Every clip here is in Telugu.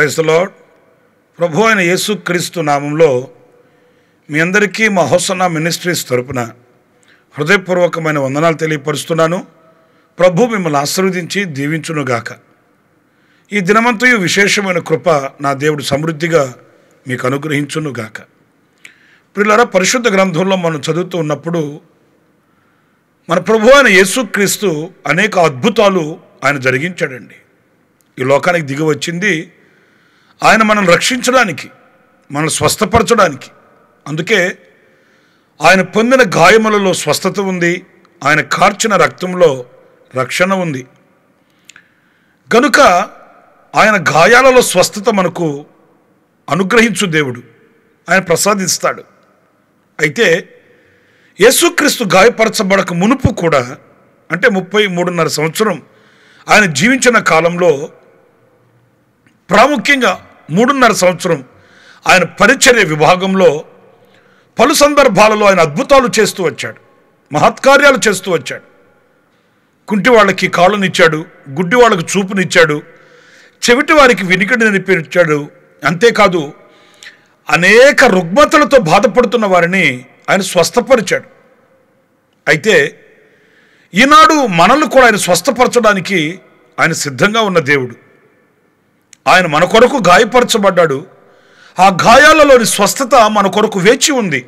క్రైస్తలో ప్రభు అయిన యేసు క్రీస్తు నామంలో మీ అందరికీ మా హోసన్న మినిస్ట్రీస్ తరపున హృదయపూర్వకమైన వందనాలు తెలియపరుస్తున్నాను ప్రభు మిమ్మల్ని ఆశీర్వదించి దీవించునుగాక ఈ దినమంతయు విశేషమైన కృప నా దేవుడు సమృద్ధిగా మీకు అనుగ్రహించునుగాక పిల్లల పరిశుద్ధ గ్రంథంలో మనం చదువుతూ ఉన్నప్పుడు మన ప్రభు అయిన యేసుక్రీస్తు అనేక అద్భుతాలు ఆయన జరిగించాడండి ఈ లోకానికి దిగి వచ్చింది ఆయన మనం రక్షించడానికి మనల్ని స్వస్థపరచడానికి అందుకే ఆయన పొందిన గాయములలో స్వస్థత ఉంది ఆయన కార్చిన రక్తంలో రక్షణ ఉంది కనుక ఆయన గాయాలలో స్వస్థత మనకు అనుగ్రహించు దేవుడు ఆయన ప్రసాదిస్తాడు అయితే యేసుక్రీస్తు గాయపరచబడక మునుపు కూడా అంటే ముప్పై మూడున్నర సంవత్సరం ఆయన జీవించిన కాలంలో ప్రాముఖ్యంగా మూడున్నర సంవత్సరం ఆయన పరిచర్య విభాగంలో పలు సందర్భాలలో ఆయన అద్భుతాలు చేస్తూ వచ్చాడు మహత్కార్యాలు చేస్తూ వచ్చాడు కుంటి వాళ్ళకి కాళ్ళనిచ్చాడు గుడ్డి వాళ్ళకి చూపునిచ్చాడు చెవిటి వారికి వినికిడి నినిపించాడు అంతేకాదు అనేక రుగ్మతలతో బాధపడుతున్న వారిని ఆయన స్వస్థపరిచాడు అయితే ఈనాడు మనల్ని కూడా ఆయన స్వస్థపరచడానికి ఆయన సిద్ధంగా ఉన్న దేవుడు ఆయన మన కొరకు గాయపరచబడ్డాడు ఆ గాయాలలోని స్వస్థత మన కొరకు వేచి ఉంది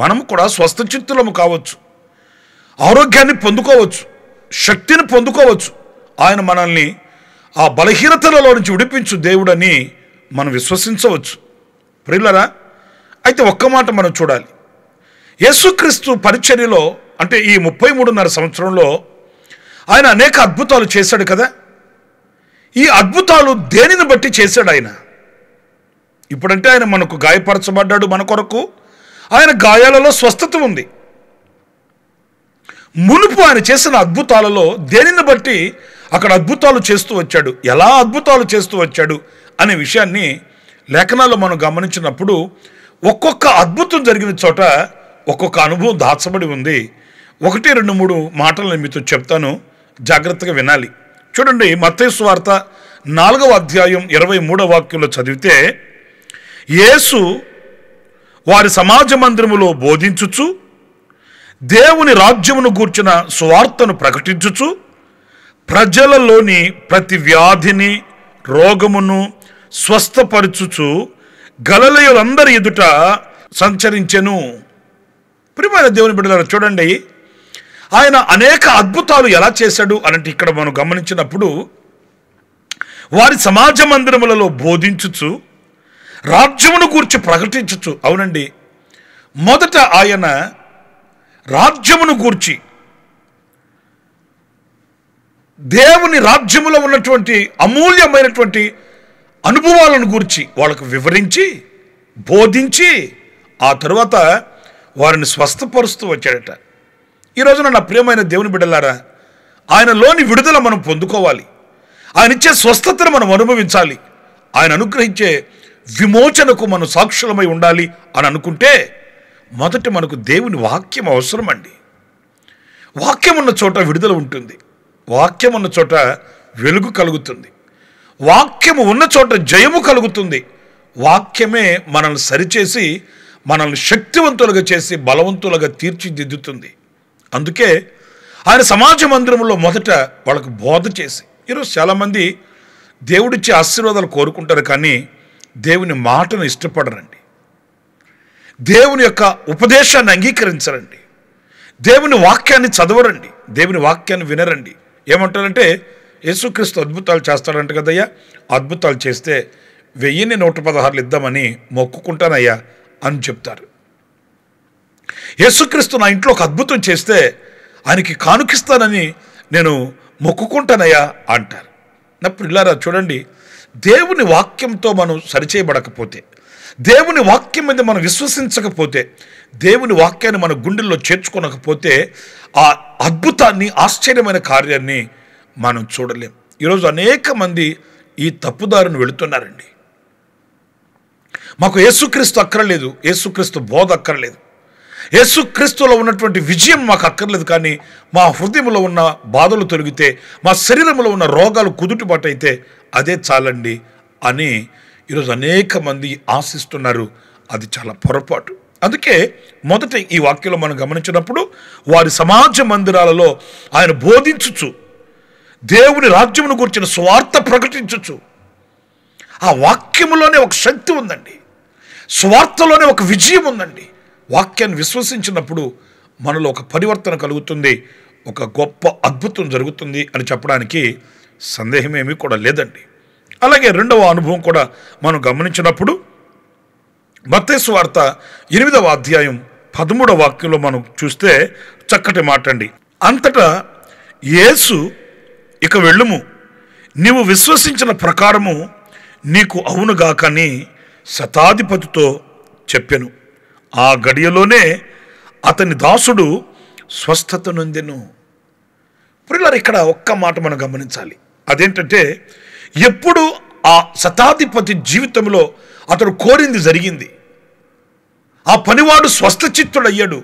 మనం కూడా స్వస్థ చిత్తులము కావచ్చు ఆరోగ్యాన్ని పొందుకోవచ్చు శక్తిని పొందుకోవచ్చు ఆయన మనల్ని ఆ బలహీనతలలో నుంచి విడిపించు దేవుడని మనం విశ్వసించవచ్చు ప్రిల్లరా అయితే ఒక్క మాట మనం చూడాలి యేసుక్రీస్తు పరిచర్యలో అంటే ఈ ముప్పై మూడున్నర సంవత్సరంలో ఆయన అనేక అద్భుతాలు చేశాడు కదా ఈ అద్భుతాలు దేనిని బట్టి చేశాడు ఆయన ఇప్పుడంటే ఆయన మనకు గాయపరచబడ్డాడు మన కొరకు ఆయన గాయాలలో స్వస్థత ఉంది మునుపు ఆయన చేసిన అద్భుతాలలో దేనిని బట్టి అక్కడ అద్భుతాలు చేస్తూ వచ్చాడు ఎలా అద్భుతాలు చేస్తూ వచ్చాడు అనే విషయాన్ని లేఖనాలు మనం గమనించినప్పుడు ఒక్కొక్క అద్భుతం జరిగిన చోట ఒక్కొక్క అనుభవం దాచబడి ఉంది ఒకటి రెండు మూడు మాటలు మీతో చెప్తాను జాగ్రత్తగా వినాలి చూడండి మత్తేసు వార్త నాలుగవ అధ్యాయం ఇరవై మూడవ వాక్యంలో చదివితే యేసు వారి సమాజ మందిరములో బోధించుచు దేవుని రాజ్యమును గూర్చిన సువార్తను ప్రకటించుచు ప్రజలలోని ప్రతి వ్యాధిని రోగమును స్వస్థపరచుచు గలలయులందరి ఎదుట సంచరించెను ప్రిమైన దేవుని బిడ్డలారు చూడండి ఆయన అనేక అద్భుతాలు ఎలా చేశాడు అనంటే ఇక్కడ మనం గమనించినప్పుడు వారి సమాజ మందిరములలో బోధించుచు రాజ్యమును గూర్చి ప్రకటించచ్చు అవునండి మొదట ఆయన రాజ్యమును గూర్చి దేవుని రాజ్యములో ఉన్నటువంటి అమూల్యమైనటువంటి అనుభవాలను గూర్చి వాళ్ళకు వివరించి బోధించి ఆ తర్వాత వారిని స్వస్థపరుస్తూ వచ్చాడట ఈ నా ప్రియమైన దేవుని బిడ్డలారా ఆయనలోని విడుదల మనం పొందుకోవాలి ఆయన ఇచ్చే స్వస్థతను మనం అనుభవించాలి ఆయన అనుగ్రహించే విమోచనకు మనం సాక్షులమై ఉండాలి అని అనుకుంటే మొదట మనకు దేవుని వాక్యం అవసరం అండి వాక్యం ఉన్న చోట విడుదల ఉంటుంది వాక్యం ఉన్న చోట వెలుగు కలుగుతుంది వాక్యము ఉన్న చోట జయము కలుగుతుంది వాక్యమే మనల్ని సరిచేసి మనల్ని శక్తివంతులుగా చేసి బలవంతులుగా తీర్చిదిద్దుతుంది అందుకే ఆయన సమాజ మందిరంలో మొదట వాళ్ళకు బోధ చేసి ఈరోజు చాలామంది దేవుడిచ్చే ఆశీర్వాదాలు కోరుకుంటారు కానీ దేవుని మాటను ఇష్టపడరండి దేవుని యొక్క ఉపదేశాన్ని అంగీకరించరండి దేవుని వాక్యాన్ని చదవరండి దేవుని వాక్యాన్ని వినరండి ఏమంటారంటే యేసుక్రీస్తు అద్భుతాలు చేస్తాడంట కదయ్యా అద్భుతాలు చేస్తే వెయ్యిన్ని నూట పదహారులు ఇద్దామని మొక్కుకుంటానయ్యా అని చెప్తారు యేసుక్రీస్తు నా ఇంట్లో ఒక అద్భుతం చేస్తే ఆయనకి కానుకిస్తానని నేను మొక్కుకుంటానయ్యా అంటారు నా పిల్లారా చూడండి దేవుని వాక్యంతో మనం సరిచేయబడకపోతే దేవుని వాక్యం మీద మనం విశ్వసించకపోతే దేవుని వాక్యాన్ని మన గుండెల్లో చేర్చుకోనకపోతే ఆ అద్భుతాన్ని ఆశ్చర్యమైన కార్యాన్ని మనం చూడలేం ఈరోజు అనేక మంది ఈ తప్పుదారిని వెళుతున్నారండి మాకు యేసుక్రీస్తు అక్కరలేదు యేసుక్రీస్తు బోధ అక్కరలేదు యేసుక్రీస్తులో ఉన్నటువంటి విజయం మాకు అక్కర్లేదు కానీ మా హృదయంలో ఉన్న బాధలు తొలగితే మా శరీరంలో ఉన్న రోగాలు అయితే అదే చాలండి అని ఈరోజు అనేక మంది ఆశిస్తున్నారు అది చాలా పొరపాటు అందుకే మొదట ఈ వాక్యంలో మనం గమనించినప్పుడు వారి సమాజ మందిరాలలో ఆయన బోధించచ్చు దేవుని రాజ్యమును గురించిన స్వార్థ ప్రకటించచ్చు ఆ వాక్యములోనే ఒక శక్తి ఉందండి స్వార్థలోనే ఒక విజయం ఉందండి వాక్యాన్ని విశ్వసించినప్పుడు మనలో ఒక పరివర్తన కలుగుతుంది ఒక గొప్ప అద్భుతం జరుగుతుంది అని చెప్పడానికి సందేహమేమీ కూడా లేదండి అలాగే రెండవ అనుభవం కూడా మనం గమనించినప్పుడు మత్తేసు వార్త ఎనిమిదవ అధ్యాయం పదమూడవ వాక్యంలో మనం చూస్తే చక్కటి మాటండి అంతటా యేసు ఇక వెళ్ళుము నీవు విశ్వసించిన ప్రకారము నీకు అవునుగాకని శతాధిపతితో చెప్పాను ఆ గడియలోనే అతని దాసుడు స్వస్థత నొందెను పిల్లలు ఇక్కడ ఒక్క మాట మనం గమనించాలి అదేంటంటే ఎప్పుడు ఆ శతాధిపతి జీవితంలో అతడు కోరింది జరిగింది ఆ పనివాడు స్వస్థచిత్తుడయ్యాడు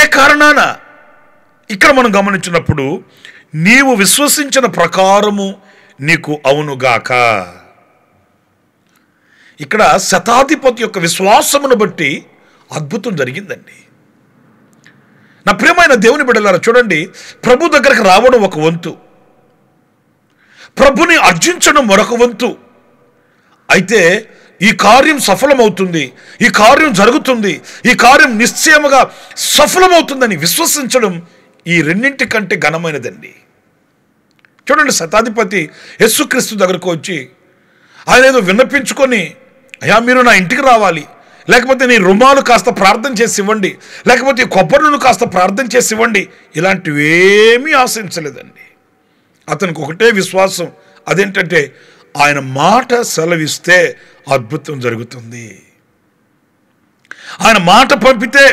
ఏ కారణాన ఇక్కడ మనం గమనించినప్పుడు నీవు విశ్వసించిన ప్రకారము నీకు అవునుగాక ఇక్కడ శతాధిపతి యొక్క విశ్వాసమును బట్టి అద్భుతం జరిగిందండి నా ప్రియమైన దేవుని బిడ్డలారా చూడండి ప్రభు దగ్గరకు రావడం ఒక వంతు ప్రభుని అర్జించడం మరొక వంతు అయితే ఈ కార్యం సఫలమవుతుంది ఈ కార్యం జరుగుతుంది ఈ కార్యం నిశ్చయముగా సఫలమవుతుందని విశ్వసించడం ఈ రెండింటి కంటే ఘనమైనదండి చూడండి శతాధిపతి యస్సుక్రీస్తు దగ్గరకు వచ్చి ఆయన ఏదో విన్నపించుకొని అయ్యా మీరు నా ఇంటికి రావాలి లేకపోతే నీ రుమాలు కాస్త ప్రార్థన చేసి ఇవ్వండి లేకపోతే కొబ్బరిను కాస్త ప్రార్థన చేసి ఇవ్వండి ఇలాంటివేమీ ఆశించలేదండి అతనికి ఒకటే విశ్వాసం అదేంటంటే ఆయన మాట సెలవిస్తే అద్భుతం జరుగుతుంది ఆయన మాట పంపితే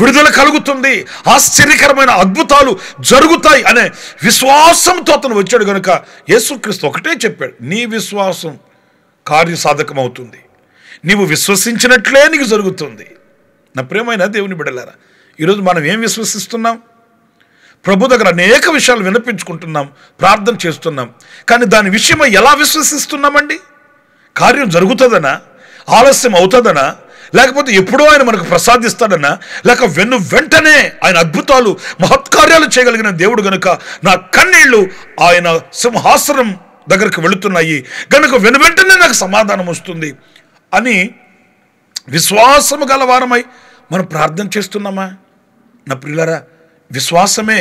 విడుదల కలుగుతుంది ఆశ్చర్యకరమైన అద్భుతాలు జరుగుతాయి అనే విశ్వాసంతో అతను వచ్చాడు కనుక యేసుక్రీస్తు ఒకటే చెప్పాడు నీ విశ్వాసం కార్యసాధకమవుతుంది నీవు విశ్వసించినట్లే నీకు జరుగుతుంది నా ప్రేమైన దేవుని బిడలారా ఈరోజు మనం ఏం విశ్వసిస్తున్నాం ప్రభు దగ్గర అనేక విషయాలు వినిపించుకుంటున్నాం ప్రార్థన చేస్తున్నాం కానీ దాని విషయమై ఎలా విశ్వసిస్తున్నామండి కార్యం జరుగుతుందనా ఆలస్యం అవుతుందనా లేకపోతే ఎప్పుడో ఆయన మనకు ప్రసాదిస్తాడనా లేక వెన్ను వెంటనే ఆయన అద్భుతాలు మహత్కార్యాలు చేయగలిగిన దేవుడు గనుక నా కన్నీళ్లు ఆయన సింహాసనం దగ్గరకు వెళుతున్నాయి గనుక వెను వెంటనే నాకు సమాధానం వస్తుంది అని విశ్వాసము గలవారమై మనం ప్రార్థన చేస్తున్నామా నా ప్రియులరా విశ్వాసమే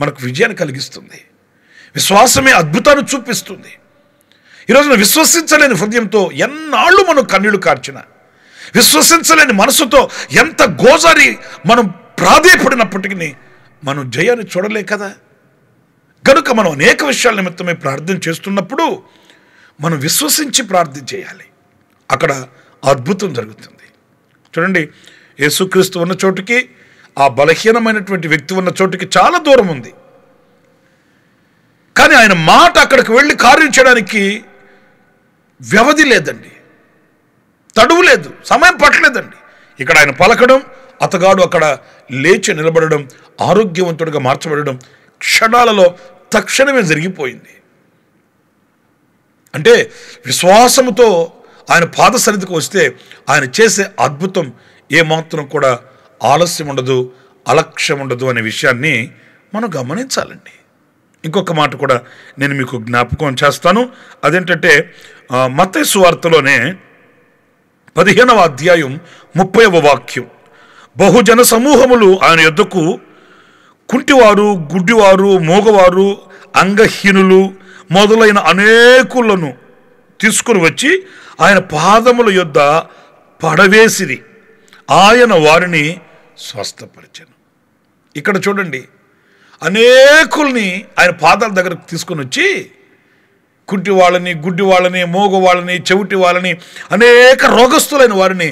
మనకు విజయాన్ని కలిగిస్తుంది విశ్వాసమే అద్భుతాన్ని చూపిస్తుంది ఈరోజు విశ్వసించలేని హృదయంతో ఎన్నాళ్ళు మనం కన్నీళ్లు కార్చిన విశ్వసించలేని మనసుతో ఎంత గోజారి మనం ప్రాధేయపడినప్పటికీ మనం జయాన్ని చూడలే కదా కనుక మనం అనేక విషయాల నిమిత్తమే ప్రార్థన చేస్తున్నప్పుడు మనం విశ్వసించి ప్రార్థన చేయాలి అక్కడ అద్భుతం జరుగుతుంది చూడండి యేసుక్రీస్తు ఉన్న చోటుకి ఆ బలహీనమైనటువంటి వ్యక్తి ఉన్న చోటుకి చాలా దూరం ఉంది కానీ ఆయన మాట అక్కడికి వెళ్ళి కార్యం చేయడానికి వ్యవధి లేదండి తడువు లేదు సమయం పట్టలేదండి ఇక్కడ ఆయన పలకడం అతగాడు అక్కడ లేచి నిలబడడం ఆరోగ్యవంతుడిగా మార్చబడడం క్షణాలలో తక్షణమే జరిగిపోయింది అంటే విశ్వాసముతో ఆయన పాద సన్నిధికి వస్తే ఆయన చేసే అద్భుతం ఏమాత్రం కూడా ఆలస్యం ఉండదు అలక్ష్యం ఉండదు అనే విషయాన్ని మనం గమనించాలండి ఇంకొక మాట కూడా నేను మీకు జ్ఞాపకం చేస్తాను అదేంటంటే మత సువార్తలోనే పదిహేనవ అధ్యాయం ముప్పైవ వాక్యం బహుజన సమూహములు ఆయన యుద్ధకు కుంటివారు గుడ్డివారు మూగవారు అంగహీనులు మొదలైన అనేకులను తీసుకుని వచ్చి ఆయన పాదముల యొద్ పడవేసిరి ఆయన వారిని స్వస్థపరిచను ఇక్కడ చూడండి అనేకుల్ని ఆయన పాదాల దగ్గర తీసుకుని వచ్చి కుంటి వాళ్ళని గుడ్డి వాళ్ళని మోగు వాళ్ళని చెవిటి వాళ్ళని అనేక రోగస్తులైన వారిని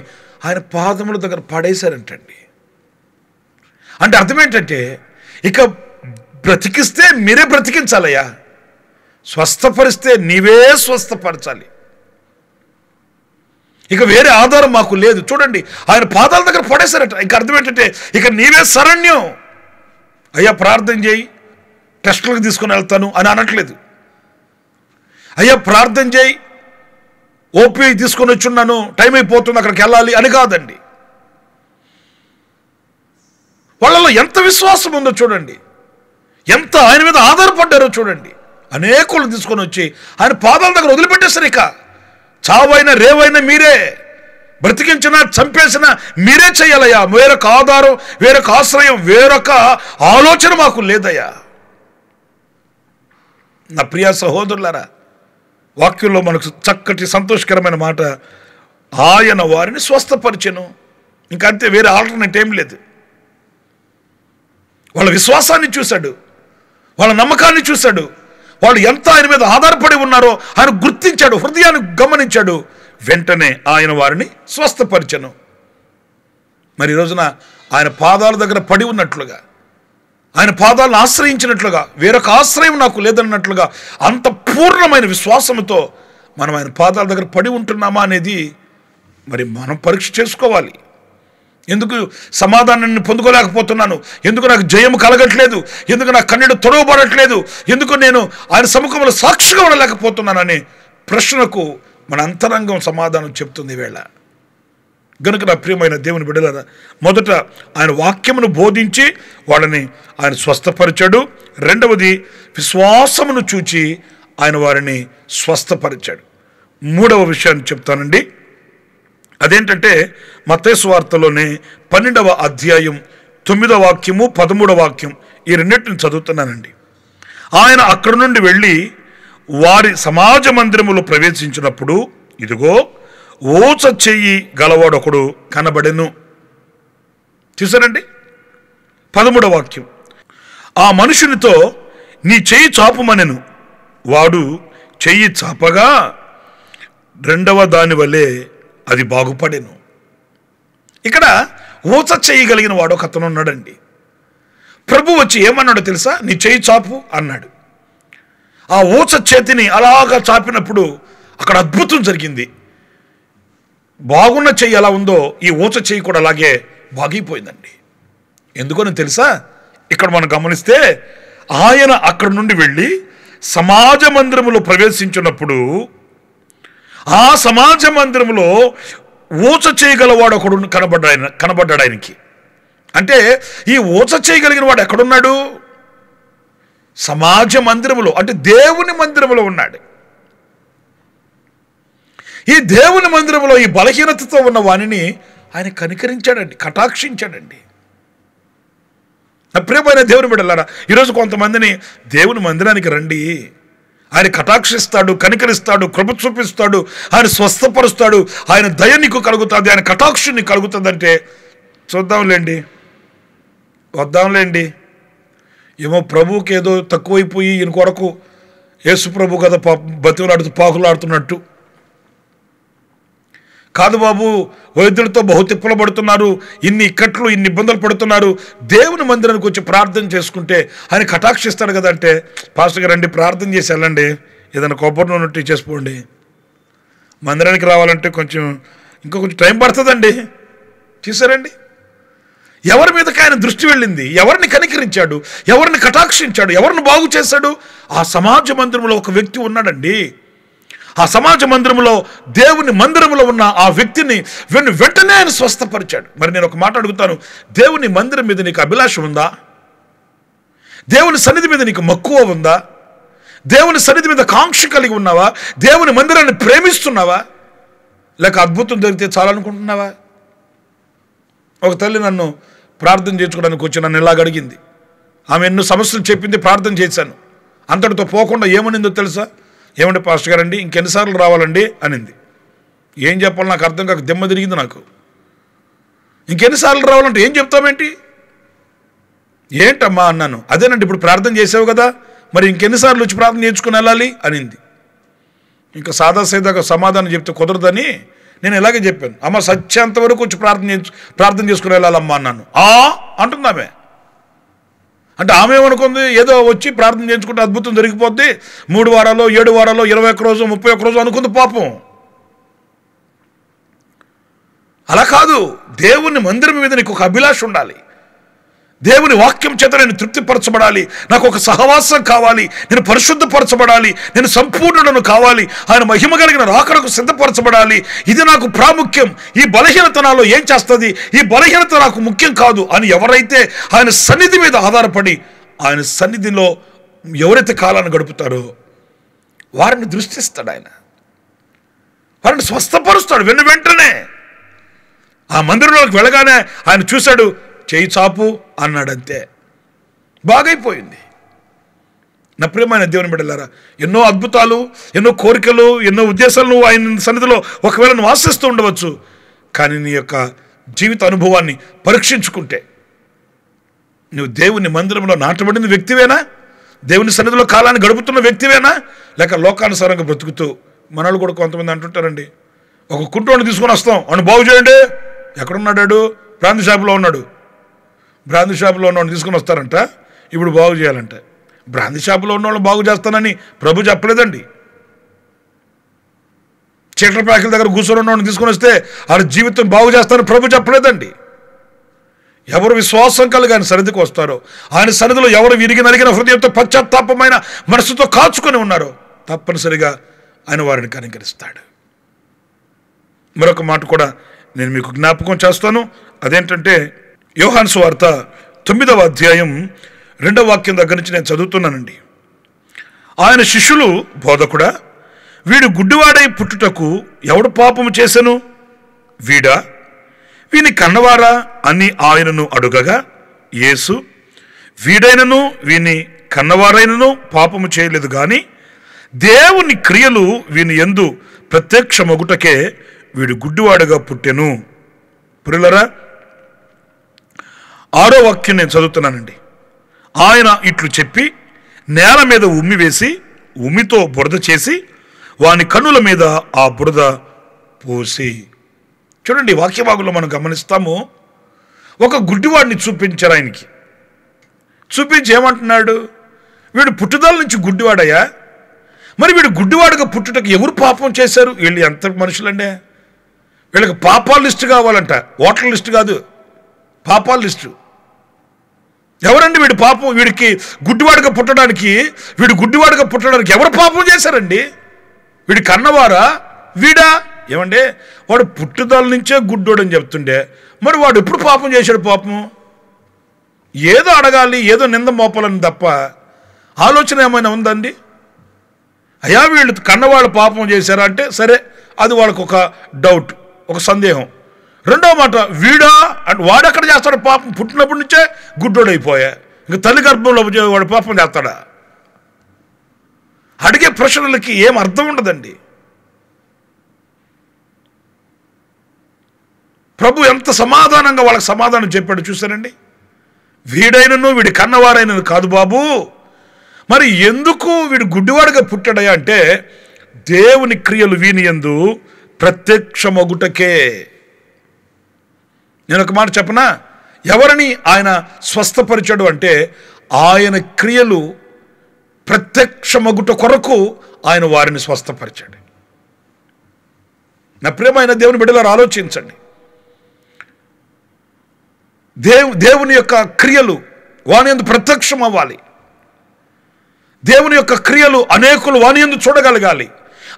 ఆయన పాదముల దగ్గర పడేశారంటండి అంటే అర్థం ఏంటంటే ఇక బ్రతికిస్తే మీరే బ్రతికించాలయ్యా స్వస్థపరిస్తే నీవే స్వస్థపరచాలి ఇక వేరే ఆధారం మాకు లేదు చూడండి ఆయన పాదాల దగ్గర పడేశారట ఇక అర్థం ఏంటంటే ఇక నీవే శరణ్యం అయ్యా ప్రార్థన చేయి టెస్టులకు తీసుకుని వెళ్తాను అని అనట్లేదు అయ్యా ప్రార్థన చేయి ఓపీ తీసుకొని వచ్చున్నాను టైం అయిపోతుంది అక్కడికి వెళ్ళాలి అని కాదండి వాళ్ళలో ఎంత విశ్వాసం ఉందో చూడండి ఎంత ఆయన మీద ఆధారపడ్డారో చూడండి అనేకులు తీసుకొని వచ్చి ఆయన పాదాల దగ్గర ఇక చావైన రేవైన మీరే బ్రతికించిన చంపేసిన మీరే చేయాలయ్యా వేరొక ఆధారం వేరొక ఆశ్రయం వేరొక ఆలోచన మాకు లేదయ్యా నా ప్రియ సహోదరులారా వాక్యంలో మనకు చక్కటి సంతోషకరమైన మాట ఆయన వారిని స్వస్థపరిచను ఇంకా అంతే వేరే ఆల్టర్నేట్ ఏం లేదు వాళ్ళ విశ్వాసాన్ని చూశాడు వాళ్ళ నమ్మకాన్ని చూశాడు వాళ్ళు ఎంత ఆయన మీద ఆధారపడి ఉన్నారో ఆయన గుర్తించాడు హృదయాన్ని గమనించాడు వెంటనే ఆయన వారిని స్వస్థపరిచను మరి రోజున ఆయన పాదాల దగ్గర పడి ఉన్నట్లుగా ఆయన పాదాలను ఆశ్రయించినట్లుగా వేరొక ఆశ్రయం నాకు లేదన్నట్లుగా అంత పూర్ణమైన విశ్వాసంతో మనం ఆయన పాదాల దగ్గర పడి ఉంటున్నామా అనేది మరి మనం పరీక్ష చేసుకోవాలి ఎందుకు సమాధానాన్ని పొందుకోలేకపోతున్నాను ఎందుకు నాకు జయం కలగట్లేదు ఎందుకు నా కన్నీడు తొడవబడట్లేదు ఎందుకు నేను ఆయన సముఖంలో సాక్షిగా ఉండలేకపోతున్నానని ప్రశ్నకు మన అంతరంగం సమాధానం చెప్తుంది వేళ గనుక నా ప్రియమైన దేవుని బిడలరా మొదట ఆయన వాక్యమును బోధించి వాళ్ళని ఆయన స్వస్థపరిచాడు రెండవది విశ్వాసమును చూచి ఆయన వారిని స్వస్థపరిచాడు మూడవ విషయాన్ని చెప్తానండి అదేంటంటే మతేశ్వార్తలోనే పన్నెండవ అధ్యాయం తొమ్మిదవ వాక్యము పదమూడవ వాక్యం ఈ రెండింటిని చదువుతున్నానండి ఆయన అక్కడి నుండి వెళ్ళి వారి సమాజ మందిరములో ప్రవేశించినప్పుడు ఇదిగో ఊచ చెయ్యి గలవాడొకడు కనబడెను చూసారండి పదమూడవ వాక్యం ఆ మనుషునితో నీ చెయ్యి చాపుమనెను వాడు చెయ్యి చాపగా రెండవ దాని అది బాగుపడేను ఇక్కడ ఊచ చేయగలిగిన వాడు ఒక అతను ఉన్నాడండి ప్రభు వచ్చి ఏమన్నాడో తెలుసా నీ చేయి చాపు అన్నాడు ఆ ఊచ చేతిని అలాగా చాపినప్పుడు అక్కడ అద్భుతం జరిగింది బాగున్న చెయ్యి ఎలా ఉందో ఈ ఊచ చెయ్యి కూడా అలాగే బాగిపోయిందండి ఎందుకని తెలుసా ఇక్కడ మనం గమనిస్తే ఆయన అక్కడ నుండి వెళ్ళి సమాజ మందిరములో ప్రవేశించినప్పుడు ఆ సమాజ మందిరంలో ఊచ చేయగలవాడు ఒకడు కనబడ్డా ఆయన కనబడ్డాడు ఆయనకి అంటే ఈ ఊచ చేయగలిగిన వాడు ఎక్కడున్నాడు సమాజ మందిరంలో అంటే దేవుని మందిరంలో ఉన్నాడు ఈ దేవుని మందిరంలో ఈ బలహీనతతో ఉన్న వాణిని ఆయన కనికరించాడండి కటాక్షించాడండి నా ప్రియమైన దేవుని బిడ్డలారా ఈరోజు కొంతమందిని దేవుని మందిరానికి రండి ఆయన కటాక్షిస్తాడు కనికరిస్తాడు కృప చూపిస్తాడు ఆయన స్వస్థపరుస్తాడు ఆయన దయ నీకు కలుగుతుంది ఆయన కటాక్షుని నీకు కలుగుతుందంటే చూద్దాంలేండి వద్దాంలేండి ఏమో ప్రభువుకి ఏదో తక్కువైపోయి ఈయన కొరకు యేసు ప్రభు కదా బతిలాడుతూ పాకులాడుతున్నట్టు కాదు బాబు వైద్యులతో బహు తిప్పలు పడుతున్నారు ఇన్ని ఇక్కట్లు ఇన్ని ఇబ్బందులు పడుతున్నారు దేవుని మందిరానికి వచ్చి ప్రార్థన చేసుకుంటే ఆయన కటాక్షిస్తాడు కదంటే పాస్టర్ గారు రండి ప్రార్థన చేసి వెళ్ళండి ఏదైనా కొబ్బరి ఉన్నట్టు చేసుకోండి మందిరానికి రావాలంటే కొంచెం ఇంకా కొంచెం టైం పడుతుందండి చూసారండి ఎవరి మీదకి ఆయన దృష్టి వెళ్ళింది ఎవరిని కనికరించాడు ఎవరిని కటాక్షించాడు ఎవరిని బాగు చేశాడు ఆ సమాజ మందిరంలో ఒక వ్యక్తి ఉన్నాడండి ఆ సమాజ మందిరంలో దేవుని మందిరంలో ఉన్న ఆ వ్యక్తిని వెను వెంటనే ఆయన స్వస్థపరిచాడు మరి నేను ఒక మాట అడుగుతాను దేవుని మందిరం మీద నీకు అభిలాష ఉందా దేవుని సన్నిధి మీద నీకు మక్కువ ఉందా దేవుని సన్నిధి మీద కాంక్ష కలిగి ఉన్నావా దేవుని మందిరాన్ని ప్రేమిస్తున్నావా లేక అద్భుతం జరిగితే చాలనుకుంటున్నావా ఒక తల్లి నన్ను ప్రార్థన చేసుకోవడానికి వచ్చి నన్ను ఇలాగడిగింది ఆమె ఎన్నో సమస్యలు చెప్పింది ప్రార్థన చేశాను అంతటితో పోకుండా ఏమనిందో తెలుసా ఏమండి పాస్టర్ గారండి ఇంకెన్నిసార్లు రావాలండి అనింది ఏం చెప్పాలి నాకు అర్థం కాక దెమ్మ తిరిగింది నాకు ఇంకెన్నిసార్లు రావాలంటే ఏం చెప్తామేంటి ఏంటమ్మా అన్నాను అదేనండి ఇప్పుడు ప్రార్థన చేసావు కదా మరి ఇంకెన్నిసార్లు వచ్చి ప్రార్థన నేర్చుకుని వెళ్ళాలి అనింది ఇంకా సాదాసీదాగా సమాధానం చెప్తే కుదరదని నేను ఇలాగే చెప్పాను అమ్మ సత్యంత వరకు వచ్చి ప్రార్థన ప్రార్థన చేసుకుని వెళ్ళాలమ్మా అన్నాను ఆ అంటుందామే అంటే ఆమె ఏమనుకుంది ఏదో వచ్చి ప్రార్థన చేయించుకుంటే అద్భుతం జరిగిపోద్ది మూడు వారాలు ఏడు వారాలు ఇరవై ఒక్క రోజు ముప్పై ఒక్క రోజు అనుకుంది పాపం అలా కాదు దేవుని మందిరం మీద నీకు ఒక అభిలాష ఉండాలి దేవుని వాక్యం చేత నేను తృప్తిపరచబడాలి నాకు ఒక సహవాసం కావాలి నేను పరిశుద్ధపరచబడాలి నేను సంపూర్ణుడను కావాలి ఆయన మహిమ కలిగిన రాకడకు సిద్ధపరచబడాలి ఇది నాకు ప్రాముఖ్యం ఈ బలహీనత నాలో ఏం చేస్తుంది ఈ బలహీనత నాకు ముఖ్యం కాదు అని ఎవరైతే ఆయన సన్నిధి మీద ఆధారపడి ఆయన సన్నిధిలో ఎవరైతే కాలాన్ని గడుపుతారో వారిని దృష్టిస్తాడు ఆయన వారిని స్వస్థపరుస్తాడు వెను వెంటనే ఆ మందిరంలోకి వెళ్ళగానే ఆయన చూశాడు చేయి చాపు అన్నాడంతే బాగైపోయింది నా ప్రియమైన దేవుని బిడ్డలారా ఎన్నో అద్భుతాలు ఎన్నో కోరికలు ఎన్నో ఉద్దేశాలు నువ్వు ఆయన సన్నిధిలో ఒకవేళ నువ్వు ఆశిస్తూ ఉండవచ్చు కానీ నీ యొక్క జీవిత అనుభవాన్ని పరీక్షించుకుంటే నువ్వు దేవుని మందిరంలో నాటబడిన వ్యక్తివేనా దేవుని సన్నిధిలో కాలాన్ని గడుపుతున్న వ్యక్తివేనా లేక లోకానుసారంగా బ్రతుకుతూ మనలు కూడా కొంతమంది అంటుంటారండి ఒక కుంటోని తీసుకొని వస్తాం అని బాగు చేయండి ఎక్కడున్నాడాడు ప్రాంత షాపులో ఉన్నాడు బ్రాంది షాపులో ఉన్నవాళ్ళు తీసుకుని వస్తారంట ఇప్పుడు బాగు చేయాలంట బ్రాంది షాపులో ఉన్నవాళ్ళు బాగు చేస్తానని ప్రభు చెప్పలేదండి చీట్ల ప్యాకెల దగ్గర కూర్చొని ఉన్నవాడిని తీసుకుని వస్తే వారి జీవితం బాగు చేస్తానని ప్రభు చెప్పలేదండి ఎవరు విశ్వాసం కలిగి ఆయన సరిధికి వస్తారో ఆయన సరిధిలో ఎవరు విరిగి నలిగిన హృదయంతో పశ్చాత్తాపమైన మనసుతో కాచుకొని ఉన్నారో తప్పనిసరిగా ఆయన వారిని కనికరిస్తాడు మరొక మాట కూడా నేను మీకు జ్ఞాపకం చేస్తాను అదేంటంటే యోహాన్ సువార్త తొమ్మిదవ అధ్యాయం రెండవ వాక్యం దగ్గర నుంచి నేను చదువుతున్నానండి ఆయన శిష్యులు బోధకుడా వీడు గుడ్డివాడై పుట్టుటకు ఎవడు పాపము చేశాను వీడా వీని కన్నవారా అని ఆయనను అడుగగా యేసు వీడైనను వీని కన్నవారైనను పాపము చేయలేదు కానీ దేవుని క్రియలు వీని ఎందు ప్రత్యక్షమగుటకే వీడు గుడ్డివాడుగా పుట్టెను పురులరా ఆరో వాక్యం నేను చదువుతున్నానండి ఆయన ఇట్లు చెప్పి నేల మీద ఉమ్మి వేసి ఉమ్మితో బురద చేసి వాని కన్నుల మీద ఆ బురద పోసి చూడండి వాక్యభాగంలో మనం గమనిస్తాము ఒక గుడ్డివాడిని చూపించారు ఆయనకి చూపించి ఏమంటున్నాడు వీడు పుట్టుదల నుంచి గుడ్డివాడయ్యా మరి వీడు గుడ్డివాడుగా పుట్టుటకు ఎవరు పాపం చేశారు వీళ్ళు ఎంత మనుషులండే వీళ్ళకి పాపాల లిస్టు కావాలంట ఓటర్ లిస్టు కాదు పాపాల లిస్టు ఎవరండి వీడు పాపం వీడికి గుడ్డివాడుగా పుట్టడానికి వీడు గుడ్డివాడుగా పుట్టడానికి ఎవరు పాపం చేశారండి వీడి కన్నవారా వీడా ఏమండి వాడు పుట్టుదల నుంచే గుడ్డోడు అని చెప్తుండే మరి వాడు ఎప్పుడు పాపం చేశాడు పాపము ఏదో అడగాలి ఏదో నింద మోపాలని తప్ప ఆలోచన ఏమైనా ఉందండి అయ్యా వీళ్ళు కన్నవాళ్ళు పాపం చేశారా అంటే సరే అది వాళ్ళకు ఒక డౌట్ ఒక సందేహం రెండో మాట వీడా అంటే వాడెక్కడ చేస్తాడు పాపం పుట్టినప్పటి నుంచే గుడ్డోడైపోయా ఇంకా తల్లి గర్భంలో వాడు పాపం చేస్తాడా అడిగే ప్రశ్నలకి ఏం అర్థం ఉండదండి ప్రభు ఎంత సమాధానంగా వాళ్ళకి సమాధానం చెప్పాడు చూశానండి వీడైనను వీడి కన్నవారైనను కాదు బాబు మరి ఎందుకు వీడు గుడ్డివాడిగా పుట్టాడయా అంటే దేవుని క్రియలు వీనియందు ప్రత్యక్షమొగుటకే నేను ఒక మాట చెప్పనా ఎవరిని ఆయన స్వస్థపరిచాడు అంటే ఆయన క్రియలు ప్రత్యక్షమగుట కొరకు ఆయన వారిని స్వస్థపరిచాడు నా ప్రియమైన దేవుని బిడ్డలారు ఆలోచించండి దేవు దేవుని యొక్క క్రియలు వాని ఎందు ప్రత్యక్షం అవ్వాలి దేవుని యొక్క క్రియలు అనేకులు వాని ఎందు చూడగలగాలి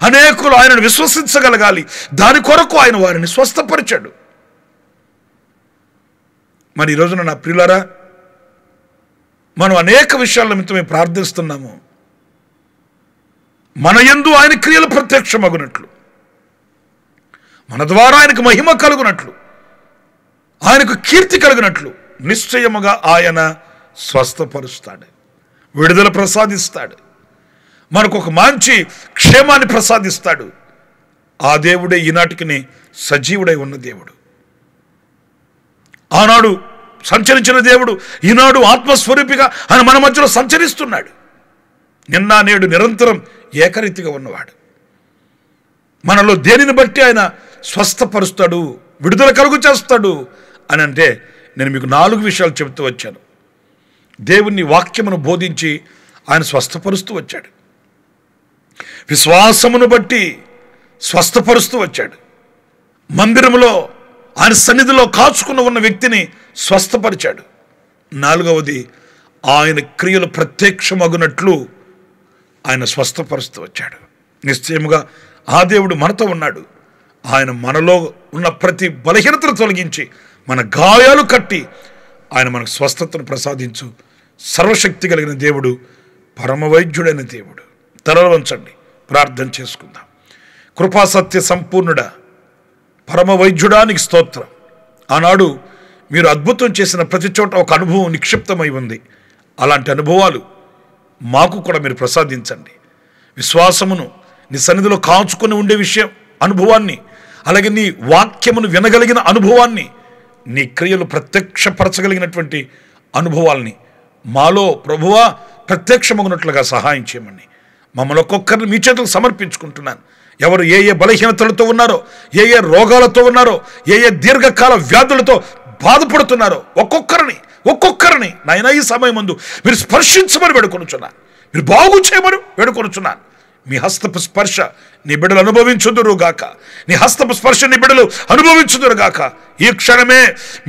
అనేకులు ఆయనను విశ్వసించగలగాలి దాని కొరకు ఆయన వారిని స్వస్థపరిచాడు మరి ఈరోజున నా ప్రియులారా మనం అనేక విషయాల నిమిత్తమే ప్రార్థిస్తున్నాము మన ఎందు ఆయన క్రియలు ప్రత్యక్షమగునట్లు మన ద్వారా ఆయనకు మహిమ కలుగునట్లు ఆయనకు కీర్తి కలిగినట్లు నిశ్చయముగా ఆయన స్వస్థపరుస్తాడు విడుదల ప్రసాదిస్తాడు మనకు ఒక మంచి క్షేమాన్ని ప్రసాదిస్తాడు ఆ దేవుడే ఈనాటికి సజీవుడై ఉన్న దేవుడు ఆనాడు సంచరించిన దేవుడు ఈనాడు ఆత్మస్వరూపిగా ఆయన మన మధ్యలో సంచరిస్తున్నాడు నిన్న నేడు నిరంతరం ఏకరీతిగా ఉన్నవాడు మనలో దేనిని బట్టి ఆయన స్వస్థపరుస్తాడు విడుదల కలుగు చేస్తాడు అని అంటే నేను మీకు నాలుగు విషయాలు చెబుతూ వచ్చాను దేవుణ్ణి వాక్యమును బోధించి ఆయన స్వస్థపరుస్తూ వచ్చాడు విశ్వాసమును బట్టి స్వస్థపరుస్తూ వచ్చాడు మందిరంలో ఆయన సన్నిధిలో కాచుకుని ఉన్న వ్యక్తిని స్వస్థపరిచాడు నాలుగవది ఆయన క్రియలు ప్రత్యక్షమగునట్లు ఆయన స్వస్థపరుస్తూ వచ్చాడు నిశ్చయముగా ఆ దేవుడు మనతో ఉన్నాడు ఆయన మనలో ఉన్న ప్రతి బలహీనతను తొలగించి మన గాయాలు కట్టి ఆయన మనకు స్వస్థతను ప్రసాదించు సర్వశక్తి కలిగిన దేవుడు పరమవైద్యుడైన దేవుడు తలవంచండి ప్రార్థన చేసుకుందాం కృపాసత్య సంపూర్ణుడా పరమవైద్యుడానికి స్తోత్రం ఆనాడు మీరు అద్భుతం చేసిన ప్రతి చోట ఒక అనుభవం నిక్షిప్తమై ఉంది అలాంటి అనుభవాలు మాకు కూడా మీరు ప్రసాదించండి విశ్వాసమును నీ సన్నిధిలో కాచుకొని ఉండే విషయం అనుభవాన్ని అలాగే నీ వాక్యమును వినగలిగిన అనుభవాన్ని నీ క్రియలు ప్రత్యక్షపరచగలిగినటువంటి అనుభవాల్ని మాలో ప్రభువా ప్రత్యక్షమగినట్లుగా సహాయం చేయమని మమ్మల్ని ఒక్కొక్కరిని మీ చేతులకు సమర్పించుకుంటున్నాను ఎవరు ఏ ఏ బలహీనతలతో ఉన్నారో ఏ ఏ రోగాలతో ఉన్నారో ఏ ఏ దీర్ఘకాల వ్యాధులతో బాధపడుతున్నారో ఒక్కొక్కరిని ఒక్కొక్కరిని నాయన ఈ సమయం ముందు మీరు స్పర్శించమని వేడుకొనుచున్నాను మీరు బాగు చేయమని వేడుకొనుచున్నాను మీ హస్తపు స్పర్శ నీ బిడ్డలు అనుభవించుదురుగాక నీ హస్తపు స్పర్శ నీ బిడ్డలు అనుభవించుదురుగాక ఈ క్షణమే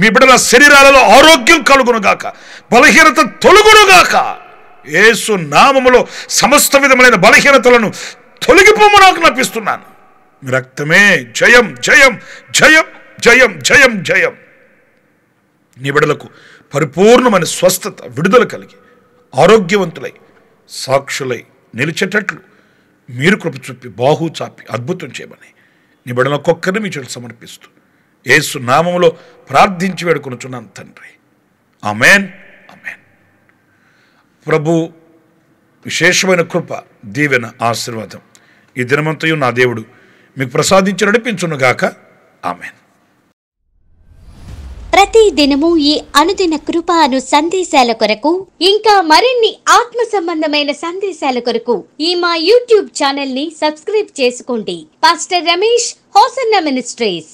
మీ బిడ్డల శరీరాలలో ఆరోగ్యం కలుగునుగాక బలహీనత తొలుగునుగాక ఏసు నామములో సమస్త విధములైన బలహీనతలను తొలగిపోము నాకు నప్పిస్తున్నాను రక్తమే జయం జయం జయం జయం జయం జయం నిబిడలకు పరిపూర్ణమైన స్వస్థత విడుదల కలిగి ఆరోగ్యవంతులై సాక్షులై నిలిచేటట్లు మీరు కృప చూపి బాహు చాపి అద్భుతం చేయమని నిబిడల ఒక్కొక్కరిని మీ చెడు సమర్పిస్తూ ఏసు నామములో ప్రార్థించి చున్నాను తండ్రి అమెన్ అమెన్ ప్రభు విశేషమైన కృప దీవెన ఆశీర్వాదం ఈ దినమంతయు నా దేవుడు మీకు ప్రసాదించి నడిపించునుగాక ఆమె ప్రతి దినము ఈ అనుదిన కృప అను సందేశాల కొరకు ఇంకా మరిన్ని ఆత్మ సంబంధమైన సందేశాల కొరకు ఈ మా యూట్యూబ్ ఛానల్ ని సబ్స్క్రైబ్ చేసుకోండి పాస్టర్ రమేష్ హోసన్న మినిస్ట్రీస్